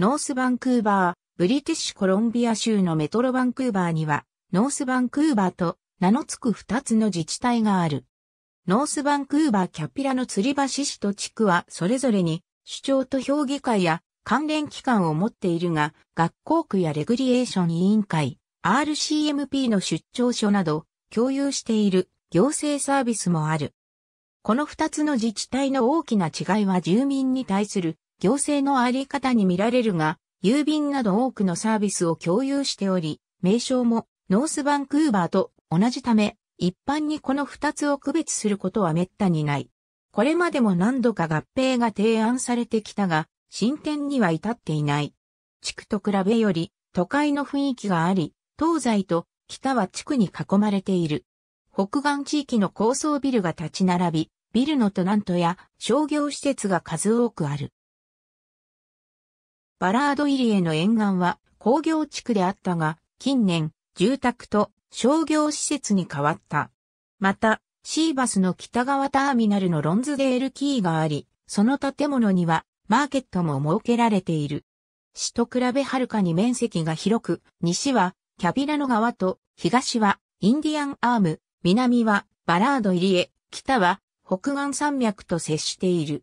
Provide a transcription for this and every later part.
ノースバンクーバー、ブリティッシュコロンビア州のメトロバンクーバーには、ノースバンクーバーと名の付く2つの自治体がある。ノースバンクーバーキャピラの吊り橋市と地区はそれぞれに主張と評議会や関連機関を持っているが、学校区やレグリエーション委員会、RCMP の出張所など共有している行政サービスもある。この2つの自治体の大きな違いは住民に対する行政のあり方に見られるが、郵便など多くのサービスを共有しており、名称もノースバンクーバーと同じため、一般にこの二つを区別することは滅多にない。これまでも何度か合併が提案されてきたが、進展には至っていない。地区と比べより都会の雰囲気があり、東西と北は地区に囲まれている。北岸地域の高層ビルが立ち並び、ビルのとなんとや商業施設が数多くある。バラード入りへの沿岸は工業地区であったが、近年、住宅と商業施設に変わった。また、シーバスの北側ターミナルのロンズデールキーがあり、その建物にはマーケットも設けられている。市と比べはるかに面積が広く、西はキャビラの川と、東はインディアンアーム、南はバラード入りへ、北は北岸山脈と接している。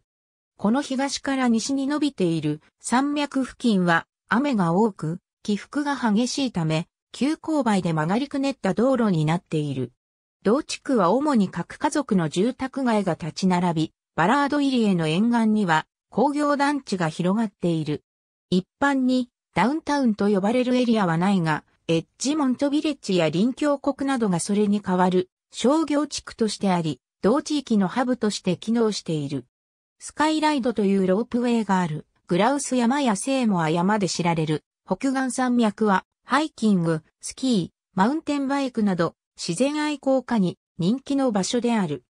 この東から西に伸びている山脈付近は雨が多く、起伏が激しいため、急勾配で曲がりくねった道路になっている。同地区は主に各家族の住宅街が立ち並び、バラード入りへの沿岸には工業団地が広がっている。一般にダウンタウンと呼ばれるエリアはないが、エッジモントビレッジや臨峡国などがそれに代わる商業地区としてあり、同地域のハブとして機能している。スカイライドというロープウェイがある、グラウス山やセーモア山で知られる、北岸山脈は、ハイキング、スキー、マウンテンバイクなど、自然愛好家に人気の場所である。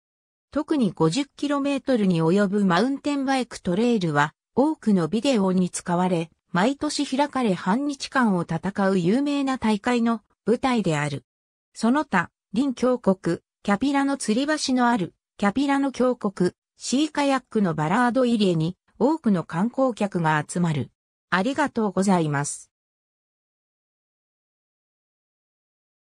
特に 50km に及ぶマウンテンバイクトレイルは、多くのビデオに使われ、毎年開かれ半日間を戦う有名な大会の舞台である。その他、林峡谷、キャピラの吊り橋のある、キャピラの峡谷、シーカヤックのバラード入江に多くの観光客が集まる。ありがとうございます。